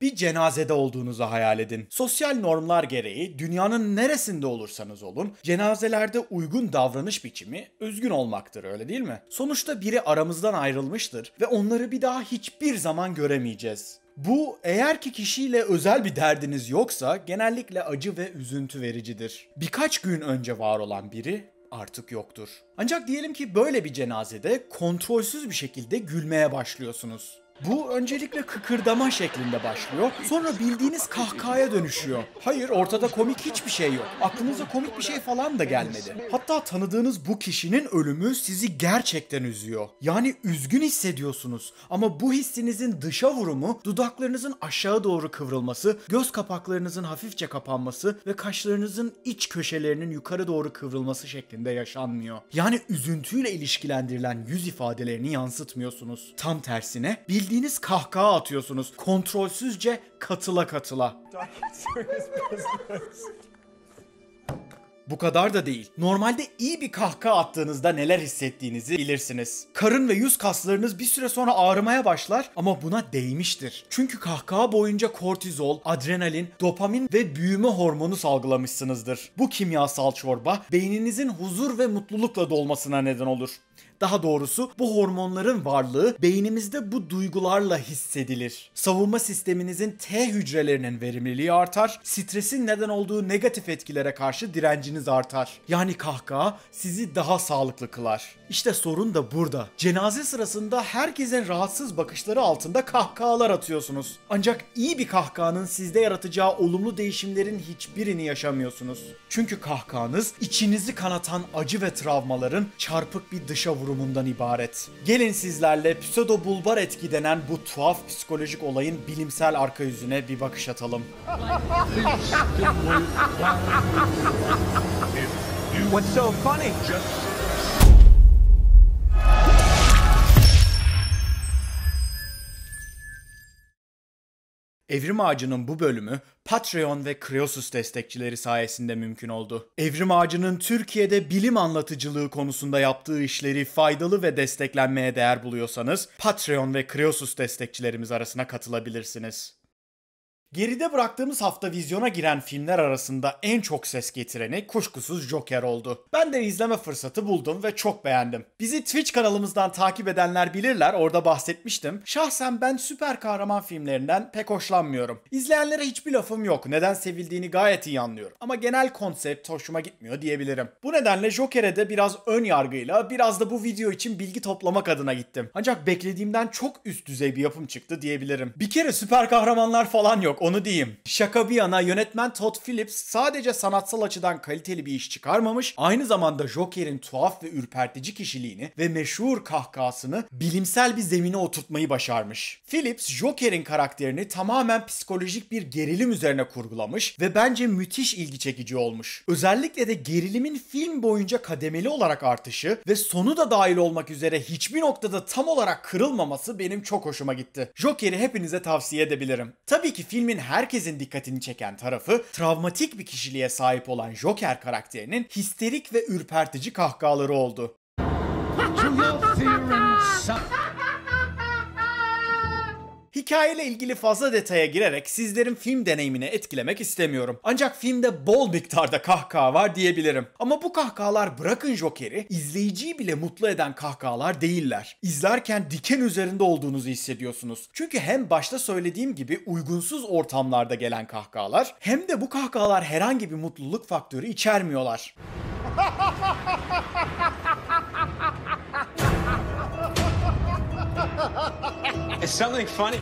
Bir cenazede olduğunuzu hayal edin. Sosyal normlar gereği dünyanın neresinde olursanız olun cenazelerde uygun davranış biçimi özgün olmaktır öyle değil mi? Sonuçta biri aramızdan ayrılmıştır ve onları bir daha hiçbir zaman göremeyeceğiz. Bu eğer ki kişiyle özel bir derdiniz yoksa genellikle acı ve üzüntü vericidir. Birkaç gün önce var olan biri artık yoktur. Ancak diyelim ki böyle bir cenazede kontrolsüz bir şekilde gülmeye başlıyorsunuz. Bu öncelikle kıkırdama şeklinde başlıyor. Sonra bildiğiniz kahkahaya dönüşüyor. Hayır ortada komik hiçbir şey yok. Aklınıza komik bir şey falan da gelmedi. Hatta tanıdığınız bu kişinin ölümü sizi gerçekten üzüyor. Yani üzgün hissediyorsunuz. Ama bu hissinizin dışa vurumu dudaklarınızın aşağı doğru kıvrılması, göz kapaklarınızın hafifçe kapanması ve kaşlarınızın iç köşelerinin yukarı doğru kıvrılması şeklinde yaşanmıyor. Yani üzüntüyle ilişkilendirilen yüz ifadelerini yansıtmıyorsunuz. Tam tersine bildiğiniz bildiğiniz kahkaha atıyorsunuz. Kontrolsüzce katıla katıla. Bu kadar da değil. Normalde iyi bir kahkaha attığınızda neler hissettiğinizi bilirsiniz. Karın ve yüz kaslarınız bir süre sonra ağrımaya başlar ama buna değmiştir. Çünkü kahkaha boyunca kortizol, adrenalin, dopamin ve büyüme hormonu salgılamışsınızdır. Bu kimyasal çorba beyninizin huzur ve mutlulukla dolmasına neden olur. Daha doğrusu bu hormonların varlığı beynimizde bu duygularla hissedilir. Savunma sisteminizin T hücrelerinin verimliliği artar, stresin neden olduğu negatif etkilere karşı direnciniz artar. Yani kahkaha sizi daha sağlıklı kılar. İşte sorun da burada. Cenaze sırasında herkesin rahatsız bakışları altında kahkahalar atıyorsunuz. Ancak iyi bir kahkahanın sizde yaratacağı olumlu değişimlerin hiçbirini yaşamıyorsunuz. Çünkü kahkahanız içinizi kanatan acı ve travmaların çarpık bir dışa vuruşu durumundan ibaret. Gelin sizlerle pseudo bulbar etki denen bu tuhaf psikolojik olayın bilimsel arka yüzüne bir bakış atalım. What's so funny? Evrim Ağacı'nın bu bölümü Patreon ve Creosus destekçileri sayesinde mümkün oldu. Evrim Ağacı'nın Türkiye'de bilim anlatıcılığı konusunda yaptığı işleri faydalı ve desteklenmeye değer buluyorsanız Patreon ve Creosus destekçilerimiz arasına katılabilirsiniz. Geride bıraktığımız hafta vizyona giren filmler arasında en çok ses getireni kuşkusuz Joker oldu. Ben de izleme fırsatı buldum ve çok beğendim. Bizi Twitch kanalımızdan takip edenler bilirler orada bahsetmiştim. Şahsen ben süper kahraman filmlerinden pek hoşlanmıyorum. İzleyenlere hiçbir lafım yok. Neden sevildiğini gayet iyi anlıyorum. Ama genel konsept hoşuma gitmiyor diyebilirim. Bu nedenle Joker'e de biraz ön yargıyla biraz da bu video için bilgi toplamak adına gittim. Ancak beklediğimden çok üst düzey bir yapım çıktı diyebilirim. Bir kere süper kahramanlar falan yok onu diyeyim. Şaka bir yana yönetmen Todd Phillips sadece sanatsal açıdan kaliteli bir iş çıkarmamış, aynı zamanda Joker'in tuhaf ve ürpertici kişiliğini ve meşhur kahkahasını bilimsel bir zemine oturtmayı başarmış. Phillips Joker'in karakterini tamamen psikolojik bir gerilim üzerine kurgulamış ve bence müthiş ilgi çekici olmuş. Özellikle de gerilimin film boyunca kademeli olarak artışı ve sonu da dahil olmak üzere hiçbir noktada tam olarak kırılmaması benim çok hoşuma gitti. Joker'i hepinize tavsiye edebilirim. Tabii ki film filmin herkesin dikkatini çeken tarafı travmatik bir kişiliğe sahip olan Joker karakterinin histerik ve ürpertici kahkahaları oldu. Hikayeyle ilgili fazla detaya girerek sizlerin film deneyimini etkilemek istemiyorum. Ancak filmde bol miktarda kahkaha var diyebilirim. Ama bu kahkahalar bırakın Joker'i, izleyiciyi bile mutlu eden kahkahalar değiller. İzlerken diken üzerinde olduğunuzu hissediyorsunuz. Çünkü hem başta söylediğim gibi uygunsuz ortamlarda gelen kahkahalar hem de bu kahkahalar herhangi bir mutluluk faktörü içermiyorlar.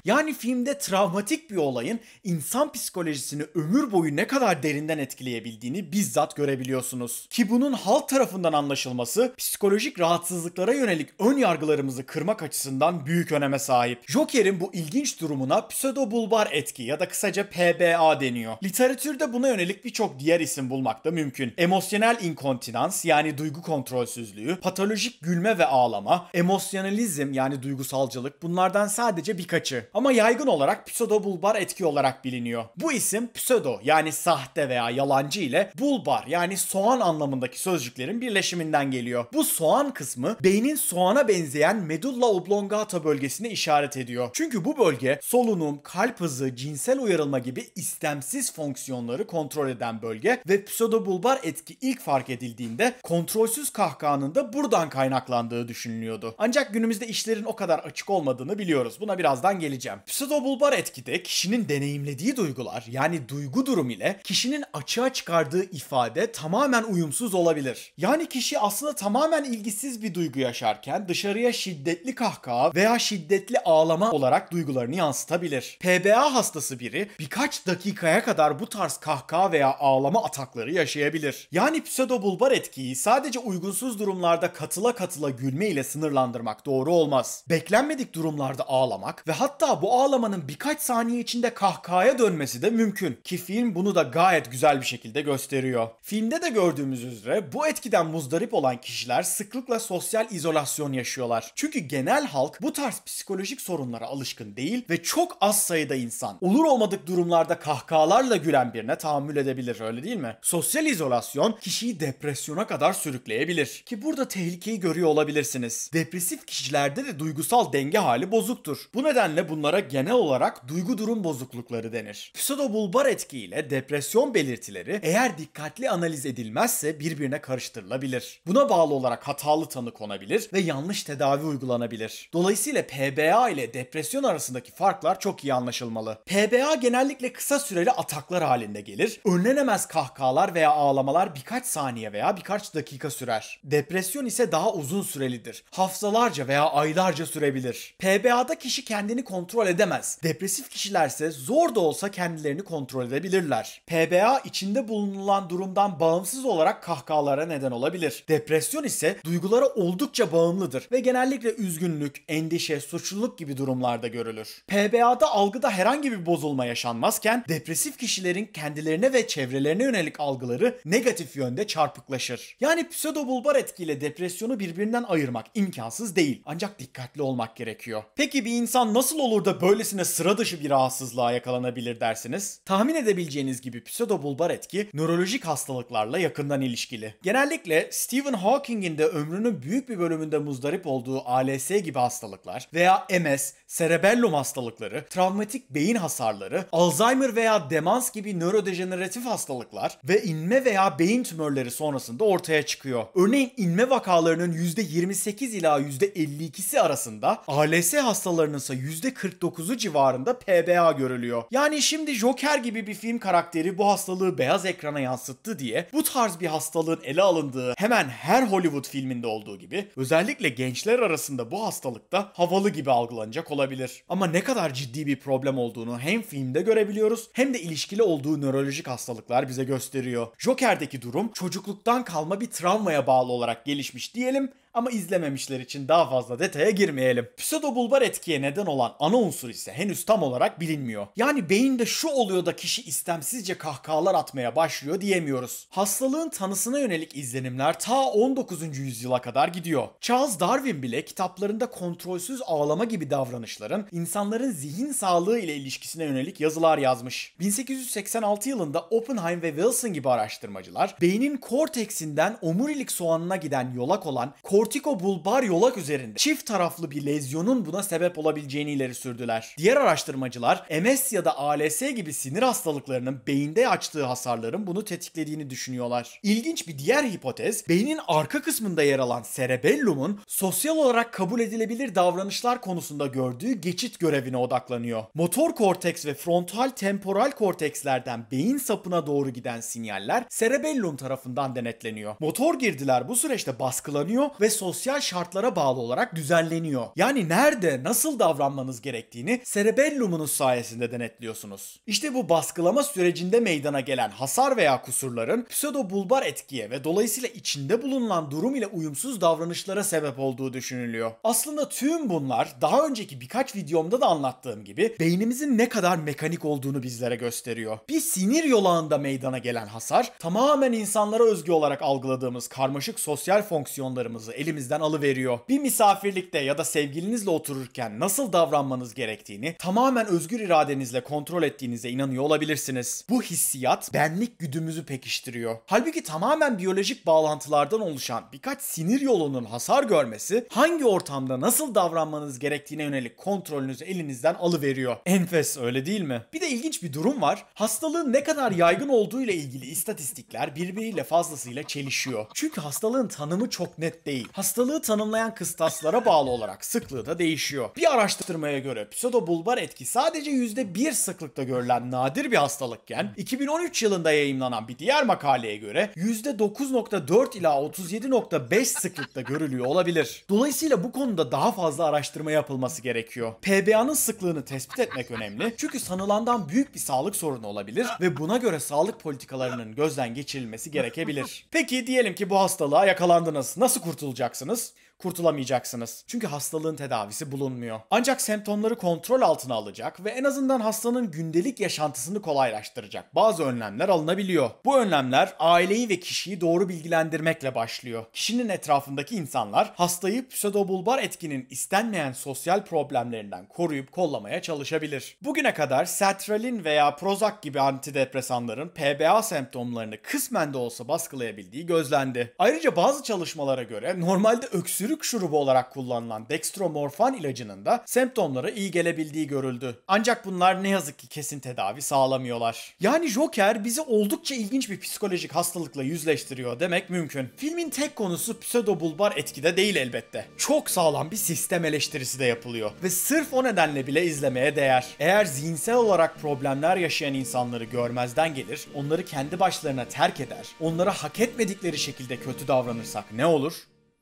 Yani filmde travmatik bir olayın insan psikolojisini ömür boyu ne kadar derinden etkileyebildiğini bizzat görebiliyorsunuz. Ki bunun halk tarafından anlaşılması psikolojik rahatsızlıklara yönelik ön yargılarımızı kırmak açısından büyük öneme sahip. Joker'in bu ilginç durumuna pseudo bulbar etki ya da kısaca PBA deniyor. Literatürde buna yönelik birçok diğer isim bulmak da mümkün. Emosyonel inkontinans yani duygu kontrolsüzlüğü, patolojik gülme ve ağlama, emosyonalizm yani duygusalcılık bunlardan sadece sadece birkaçı. Ama yaygın olarak pseudobulbar etki olarak biliniyor. Bu isim pseudo yani sahte veya yalancı ile bulbar yani soğan anlamındaki sözcüklerin birleşiminden geliyor. Bu soğan kısmı beynin soğana benzeyen medulla oblongata bölgesini işaret ediyor. Çünkü bu bölge solunum, kalp hızı, cinsel uyarılma gibi istemsiz fonksiyonları kontrol eden bölge ve pseudobulbar etki ilk fark edildiğinde kontrolsüz kahkahanın da buradan kaynaklandığı düşünülüyordu. Ancak günümüzde işlerin o kadar açık olmadığını biliyoruz. Buna birazdan geleceğim. Pseudo bulbar etkide kişinin deneyimlediği duygular yani duygu durum ile kişinin açığa çıkardığı ifade tamamen uyumsuz olabilir. Yani kişi aslında tamamen ilgisiz bir duygu yaşarken dışarıya şiddetli kahkaha veya şiddetli ağlama olarak duygularını yansıtabilir. PBA hastası biri birkaç dakikaya kadar bu tarz kahkaha veya ağlama atakları yaşayabilir. Yani pseudo bulbar etkiyi sadece uygunsuz durumlarda katıla katıla gülme ile sınırlandırmak doğru olmaz. Beklenmedik durumlarda ağlama ağlamak ve hatta bu ağlamanın birkaç saniye içinde kahkahaya dönmesi de mümkün ki film bunu da gayet güzel bir şekilde gösteriyor. Filmde de gördüğümüz üzere bu etkiden muzdarip olan kişiler sıklıkla sosyal izolasyon yaşıyorlar. Çünkü genel halk bu tarz psikolojik sorunlara alışkın değil ve çok az sayıda insan olur olmadık durumlarda kahkahalarla gülen birine tahammül edebilir öyle değil mi? Sosyal izolasyon kişiyi depresyona kadar sürükleyebilir. Ki burada tehlikeyi görüyor olabilirsiniz. Depresif kişilerde de duygusal denge hali bozuktur oluşturur. Bu nedenle bunlara genel olarak duygu durum bozuklukları denir. Pseudobulbar etkiyle depresyon belirtileri eğer dikkatli analiz edilmezse birbirine karıştırılabilir. Buna bağlı olarak hatalı tanı konabilir ve yanlış tedavi uygulanabilir. Dolayısıyla PBA ile depresyon arasındaki farklar çok iyi anlaşılmalı. PBA genellikle kısa süreli ataklar halinde gelir. Önlenemez kahkahalar veya ağlamalar birkaç saniye veya birkaç dakika sürer. Depresyon ise daha uzun sürelidir. Haftalarca veya aylarca sürebilir. PBA'da kişi kendini kontrol edemez. Depresif kişilerse zor da olsa kendilerini kontrol edebilirler. PBA içinde bulunulan durumdan bağımsız olarak kahkahalara neden olabilir. Depresyon ise duygulara oldukça bağımlıdır ve genellikle üzgünlük, endişe, suçluluk gibi durumlarda görülür. PBA'da algıda herhangi bir bozulma yaşanmazken depresif kişilerin kendilerine ve çevrelerine yönelik algıları negatif yönde çarpıklaşır. Yani pseudobulbar etkiyle depresyonu birbirinden ayırmak imkansız değil. Ancak dikkatli olmak gerekiyor. Peki bir insan nasıl olur da böylesine sıra dışı bir rahatsızlığa yakalanabilir dersiniz? Tahmin edebileceğiniz gibi pseudobulbar etki nörolojik hastalıklarla yakından ilişkili. Genellikle Stephen Hawking'in de ömrünün büyük bir bölümünde muzdarip olduğu ALS gibi hastalıklar veya MS, cerebellum hastalıkları, travmatik beyin hasarları, Alzheimer veya demans gibi nörodejeneratif hastalıklar ve inme veya beyin tümörleri sonrasında ortaya çıkıyor. Örneğin inme vakalarının %28 ila %52'si arasında ALS hastalığı kanallarınınsa %49'u civarında PBA görülüyor. Yani şimdi Joker gibi bir film karakteri bu hastalığı beyaz ekrana yansıttı diye bu tarz bir hastalığın ele alındığı hemen her Hollywood filminde olduğu gibi özellikle gençler arasında bu hastalıkta havalı gibi algılanacak olabilir. Ama ne kadar ciddi bir problem olduğunu hem filmde görebiliyoruz hem de ilişkili olduğu nörolojik hastalıklar bize gösteriyor. Joker'deki durum çocukluktan kalma bir travmaya bağlı olarak gelişmiş diyelim ama izlememişler için daha fazla detaya girmeyelim. Pseudo bulbar etkiye neden olan ana unsur ise henüz tam olarak bilinmiyor. Yani beyinde şu oluyor da kişi istemsizce kahkahalar atmaya başlıyor diyemiyoruz. Hastalığın tanısına yönelik izlenimler ta 19. yüzyıla kadar gidiyor. Charles Darwin bile kitaplarında kontrolsüz ağlama gibi davranışların insanların zihin sağlığı ile ilişkisine yönelik yazılar yazmış. 1886 yılında Oppenheim ve Wilson gibi araştırmacılar beynin korteksinden omurilik soğanına giden yolak olan kortiko bulbar yolak üzerinde çift taraflı bir lezyonun buna sebep olabileceğini ileri sürdüler. Diğer araştırmacılar MS ya da ALS gibi sinir hastalıklarının beyinde açtığı hasarların bunu tetiklediğini düşünüyorlar. İlginç bir diğer hipotez beynin arka kısmında yer alan cerebellumun sosyal olarak kabul edilebilir davranışlar konusunda gördüğü geçit görevine odaklanıyor. Motor korteks ve frontal temporal kortekslerden beyin sapına doğru giden sinyaller cerebellum tarafından denetleniyor. Motor girdiler bu süreçte baskılanıyor ve ve sosyal şartlara bağlı olarak düzenleniyor. Yani nerede, nasıl davranmanız gerektiğini cerebellumunuz sayesinde denetliyorsunuz. İşte bu baskılama sürecinde meydana gelen hasar veya kusurların pseudo bulbar etkiye ve dolayısıyla içinde bulunan durum ile uyumsuz davranışlara sebep olduğu düşünülüyor. Aslında tüm bunlar daha önceki birkaç videomda da anlattığım gibi beynimizin ne kadar mekanik olduğunu bizlere gösteriyor. Bir sinir yolağında meydana gelen hasar tamamen insanlara özgü olarak algıladığımız karmaşık sosyal fonksiyonlarımızı elimizden alıveriyor. Bir misafirlikte ya da sevgilinizle otururken nasıl davranmanız gerektiğini tamamen özgür iradenizle kontrol ettiğinize inanıyor olabilirsiniz. Bu hissiyat benlik güdümüzü pekiştiriyor. Halbuki tamamen biyolojik bağlantılardan oluşan birkaç sinir yolunun hasar görmesi hangi ortamda nasıl davranmanız gerektiğine yönelik kontrolünüzü elinizden alıveriyor. Enfes öyle değil mi? Bir de ilginç bir durum var. Hastalığın ne kadar yaygın olduğu ile ilgili istatistikler birbiriyle fazlasıyla çelişiyor. Çünkü hastalığın tanımı çok net değil. Hastalığı tanımlayan kıstaslara bağlı olarak sıklığı da değişiyor. Bir araştırmaya göre pseudobulbar etki sadece %1 sıklıkta görülen nadir bir hastalıkken 2013 yılında yayımlanan bir diğer makaleye göre %9.4 ila 37.5 sıklıkta görülüyor olabilir. Dolayısıyla bu konuda daha fazla araştırma yapılması gerekiyor. PBA'nın sıklığını tespit etmek önemli çünkü sanılandan büyük bir sağlık sorunu olabilir ve buna göre sağlık politikalarının gözden geçirilmesi gerekebilir. Peki diyelim ki bu hastalığa yakalandınız. Nasıl kurtulacaksınız? olacaksınız kurtulamayacaksınız. Çünkü hastalığın tedavisi bulunmuyor. Ancak semptomları kontrol altına alacak ve en azından hastanın gündelik yaşantısını kolaylaştıracak bazı önlemler alınabiliyor. Bu önlemler aileyi ve kişiyi doğru bilgilendirmekle başlıyor. Kişinin etrafındaki insanlar hastayı pseudobulbar etkinin istenmeyen sosyal problemlerinden koruyup kollamaya çalışabilir. Bugüne kadar sertralin veya Prozac gibi antidepresanların PBA semptomlarını kısmen de olsa baskılayabildiği gözlendi. Ayrıca bazı çalışmalara göre normalde öksür çürük şurubu olarak kullanılan dextromorfan ilacının da semptomlara iyi gelebildiği görüldü. Ancak bunlar ne yazık ki kesin tedavi sağlamıyorlar. Yani Joker bizi oldukça ilginç bir psikolojik hastalıkla yüzleştiriyor demek mümkün. Filmin tek konusu pseudobulbar etkide değil elbette. Çok sağlam bir sistem eleştirisi de yapılıyor ve sırf o nedenle bile izlemeye değer. Eğer zihinsel olarak problemler yaşayan insanları görmezden gelir, onları kendi başlarına terk eder, onlara hak etmedikleri şekilde kötü davranırsak ne olur?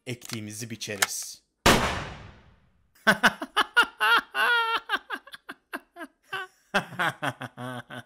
ektiğimizi biçeriz.